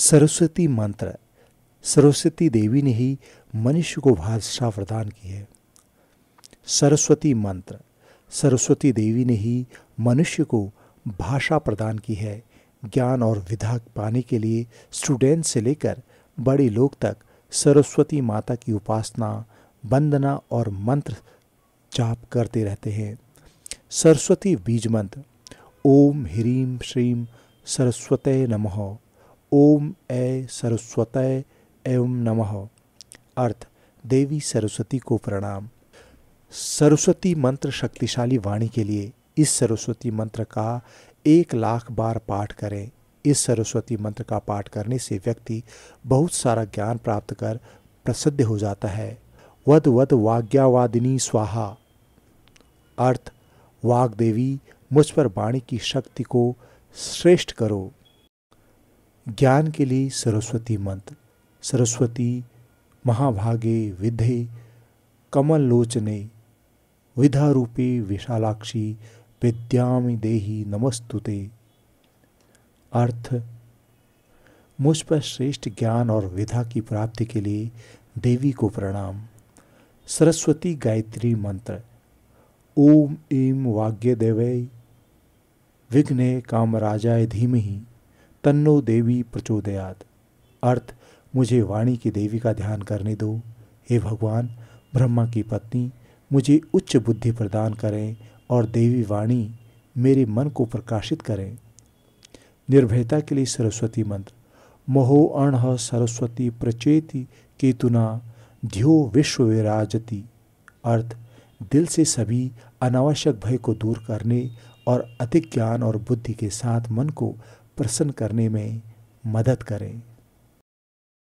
सरस्वती मंत्र सरस्वती देवी ने ही मनुष्य को भाषा प्रदान की है सरस्वती मंत्र सरस्वती देवी ने ही मनुष्य को भाषा प्रदान की है ज्ञान और विधा पाने के लिए स्टूडेंट से लेकर बड़े लोग तक सरस्वती माता की उपासना वंदना और मंत्र जाप करते रहते हैं सरस्वती बीज मंत्र ओम ह्रीम श्रीम सरस्वते नमः ओम ए सरस्वत एवं नमः अर्थ देवी सरस्वती को प्रणाम सरस्वती मंत्र शक्तिशाली वाणी के लिए इस सरस्वती मंत्र का एक लाख बार पाठ करें इस सरस्वती मंत्र का पाठ करने से व्यक्ति बहुत सारा ज्ञान प्राप्त कर प्रसिद्ध हो जाता है वद वद वाग्यावादिनी स्वाहा अर्थ वाग देवी मुझ पर वाणी की शक्ति को श्रेष्ठ करो ज्ञान के लिए सरस्वती मंत्र सरस्वती महाभागे विधे कमल लोचने विधा रूपे विशालाक्षी विद्याम देही नमस्तुते अर्थ मुझ पर श्रेष्ठ ज्ञान और विधा की प्राप्ति के लिए देवी को प्रणाम सरस्वती गायत्री मंत्र ओम ऐं वाग्य देवय विघ्ने कामराजाय धीमहि तन्नो देवी प्रचोदयात अर्थ मुझे वाणी की देवी का ध्यान करने दो हे भगवान ब्रह्मा की पत्नी मुझे उच्च बुद्धि प्रदान करें और देवी वाणी मेरे मन को प्रकाशित करें निर्भयता के लिए सरस्वती मंत्र मोहो अण सरस्वती प्रचेति केतुना ध्यो विश्व विराजति अर्थ दिल से सभी अनावश्यक भय को दूर करने और अधिक ज्ञान और बुद्धि के साथ मन को प्रसन्न करने में मदद करें